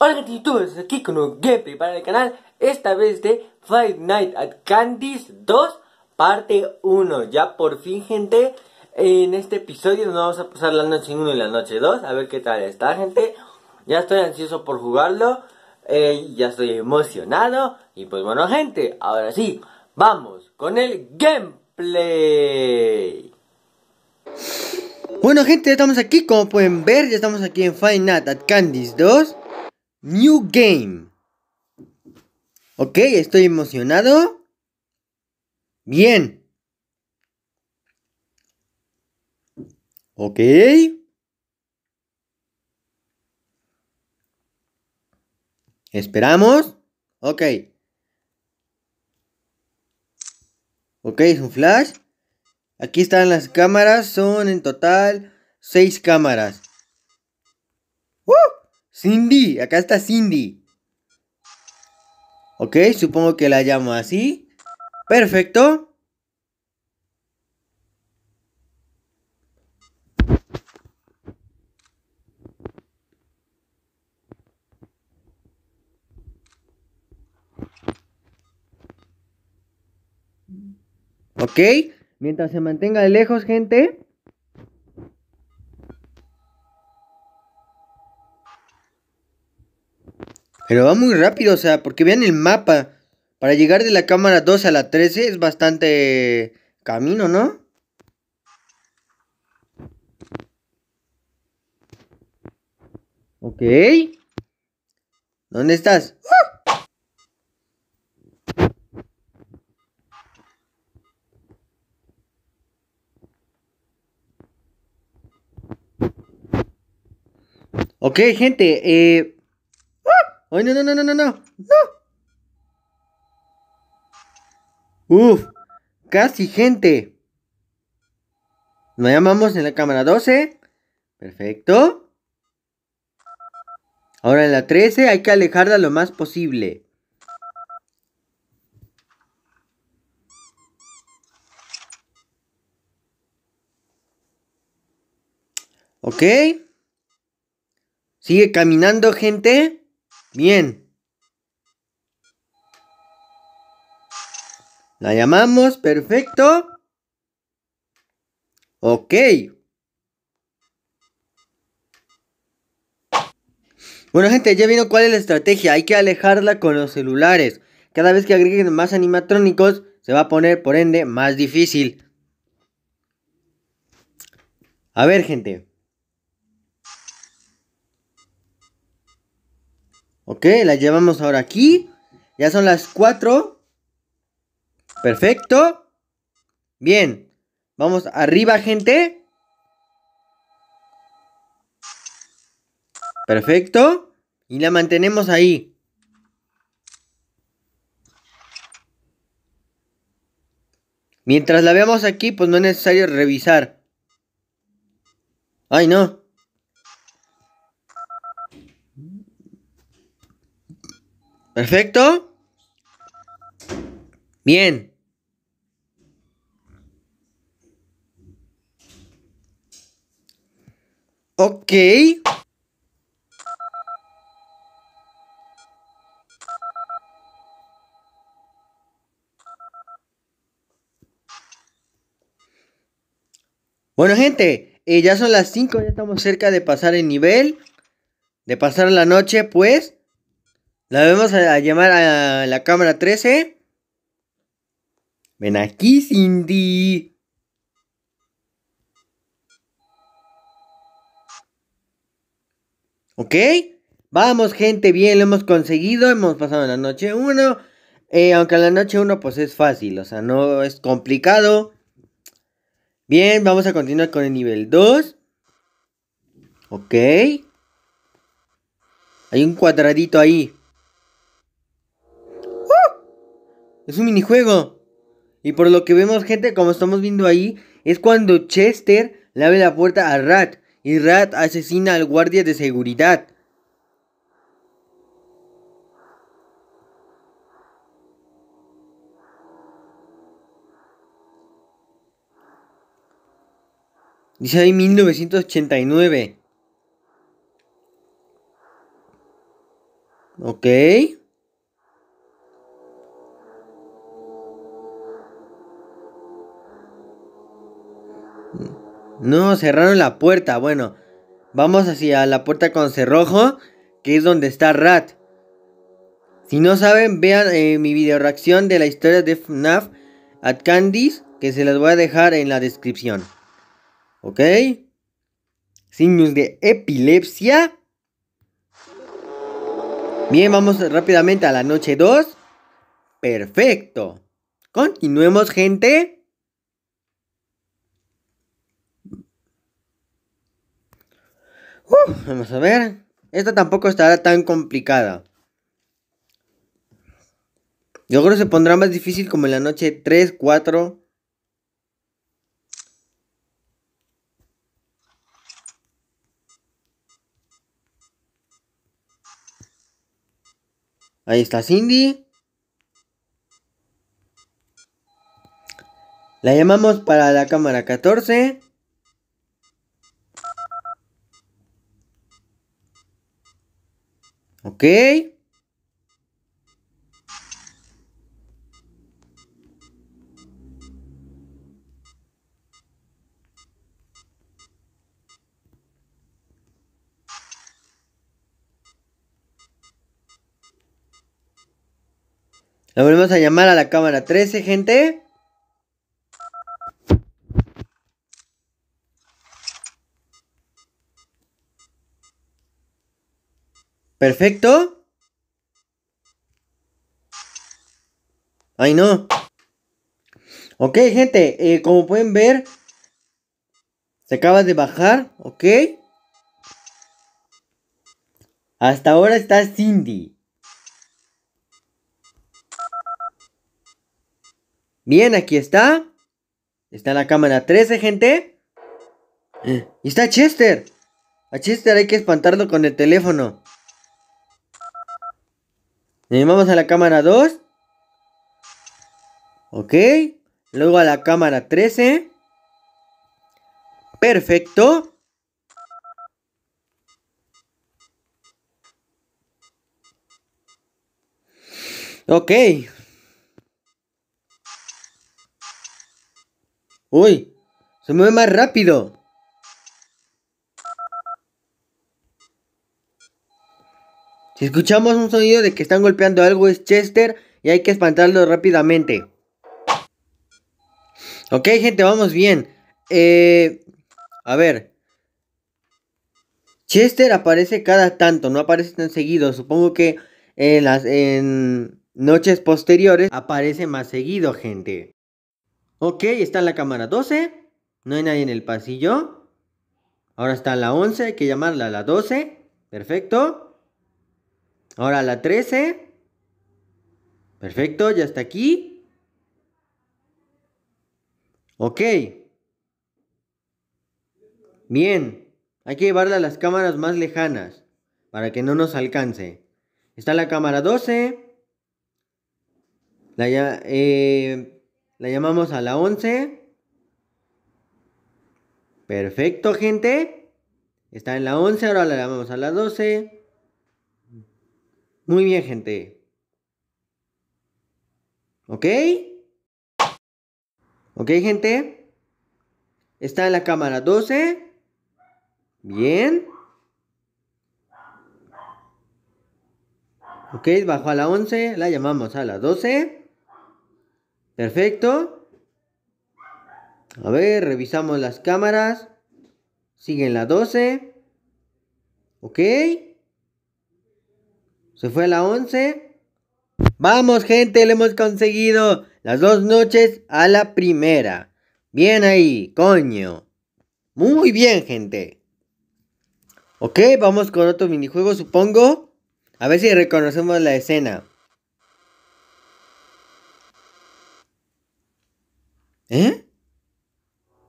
Hola gente youtubers, aquí con un gameplay para el canal, esta vez de Five Nights at Candice 2, parte 1. Ya por fin, gente, en este episodio nos vamos a pasar la noche 1 y la noche 2, a ver qué tal está, gente. Ya estoy ansioso por jugarlo. Eh, ya estoy emocionado. Y pues bueno, gente, ahora sí, vamos con el gameplay. Bueno, gente, estamos aquí. Como pueden ver, ya estamos aquí en final Nights at Candice 2 New Game. Ok, estoy emocionado. Bien. Ok. ¿Esperamos? Ok. Ok, es un flash. Aquí están las cámaras. Son en total 6 cámaras. Cindy. Acá está Cindy. Ok, supongo que la llamo así. Perfecto. ¿Ok? Mientras se mantenga de lejos, gente. Pero va muy rápido, o sea, porque vean el mapa. Para llegar de la cámara 2 a la 13 es bastante camino, ¿no? Ok. ¿Dónde estás? ¡Ah! Ok, gente, eh... ¡ah! ¡Ay, no, no, no, no, no, no! ¡Uf! Casi, gente. Nos llamamos en la cámara 12. Perfecto. Ahora en la 13 hay que alejarla lo más posible. Ok. Sigue caminando, gente. Bien. La llamamos, perfecto. Ok. Bueno, gente, ya vino cuál es la estrategia. Hay que alejarla con los celulares. Cada vez que agreguen más animatrónicos, se va a poner, por ende, más difícil. A ver, gente. Ok, la llevamos ahora aquí. Ya son las cuatro Perfecto. Bien. Vamos arriba, gente. Perfecto. Y la mantenemos ahí. Mientras la veamos aquí, pues no es necesario revisar. Ay, no. Perfecto. Bien. Ok. Bueno, gente, eh, ya son las 5, ya estamos cerca de pasar el nivel, de pasar la noche, pues. La vamos a llamar a la cámara 13. Ven aquí, Cindy. ¿Ok? Vamos, gente, bien, lo hemos conseguido. Hemos pasado la noche 1. Eh, aunque la noche 1 pues es fácil, o sea, no es complicado. Bien, vamos a continuar con el nivel 2. Ok. Hay un cuadradito ahí. Es un minijuego. Y por lo que vemos, gente, como estamos viendo ahí, es cuando Chester le abre la puerta a Rat. Y Rat asesina al guardia de seguridad. Dice ahí 1989. Ok. No, cerraron la puerta. Bueno, vamos hacia la puerta con cerrojo, que es donde está Rat. Si no saben, vean eh, mi video reacción de la historia de FNAF at Candice. que se las voy a dejar en la descripción. ¿Ok? Signos de epilepsia. Bien, vamos rápidamente a la noche 2. Perfecto. Continuemos, gente. vamos a ver. Esta tampoco estará tan complicada. Yo creo que se pondrá más difícil como en la noche 3, 4. Ahí está Cindy. La llamamos para la cámara 14. ¿Ok? La volvemos a llamar a la cámara 13, gente. ¿Perfecto? Ay, no. Ok, gente, eh, como pueden ver, se acaba de bajar, ¿ok? Hasta ahora está Cindy. Bien, aquí está. Está la cámara 13, gente. Y está Chester. A Chester hay que espantarlo con el teléfono. Le llamamos a la cámara 2. Ok. Luego a la cámara 13. Perfecto. Ok. Uy, se mueve más rápido. Si escuchamos un sonido de que están golpeando algo es Chester y hay que espantarlo rápidamente. Ok, gente, vamos bien. Eh, a ver. Chester aparece cada tanto, no aparece tan seguido. Supongo que en las noches posteriores aparece más seguido, gente. Ok, está la cámara 12. No hay nadie en el pasillo. Ahora está la 11, hay que llamarla a la 12. Perfecto. Ahora la 13. Perfecto, ya está aquí. Ok. Bien, hay que llevarla a las cámaras más lejanas para que no nos alcance. Está la cámara 12. La, eh, la llamamos a la 11. Perfecto, gente. Está en la 11, ahora la llamamos a la 12. Muy bien, gente. ¿Ok? ¿Ok, gente? Está en la cámara 12. Bien. Ok, bajó a la 11, la llamamos a la 12. Perfecto. A ver, revisamos las cámaras. Siguen en la 12. Ok. Se fue a la 11. Vamos, gente, lo hemos conseguido. Las dos noches a la primera. Bien ahí, coño. Muy bien, gente. Ok, vamos con otro minijuego, supongo. A ver si reconocemos la escena. ¿Eh?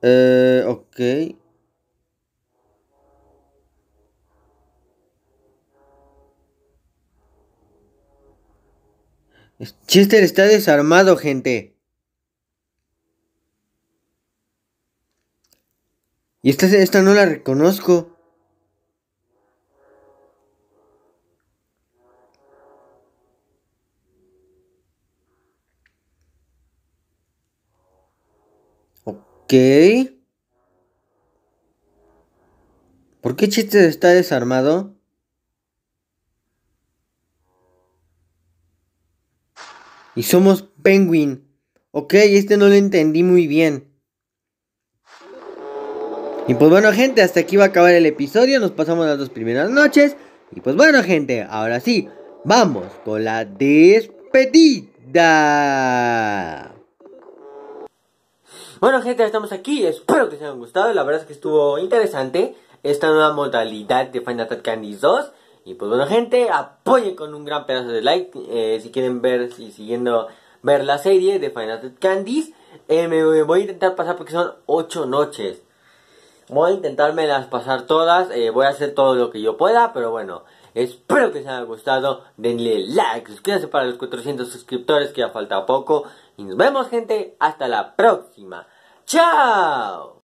Eh, ok. Chester está desarmado, gente. Y esta, esta no la reconozco. Ok. ¿Por qué Chester está desarmado? Y somos Penguin. Ok, este no lo entendí muy bien. Y pues bueno gente, hasta aquí va a acabar el episodio. Nos pasamos las dos primeras noches. Y pues bueno gente, ahora sí, vamos con la despedida. Bueno gente, estamos aquí. Espero que se hayan gustado. La verdad es que estuvo interesante esta nueva modalidad de Final Fantasy 2. Y pues bueno, gente, apoyen con un gran pedazo de like. Eh, si quieren ver, si siguiendo ver la serie de Final Candies, eh, me, voy a intentar pasar porque son 8 noches. Voy a intentarme las pasar todas. Eh, voy a hacer todo lo que yo pueda, pero bueno. Espero que les haya gustado. Denle like, suscríbanse para los 400 suscriptores que ya falta poco. Y nos vemos, gente. Hasta la próxima. ¡Chao!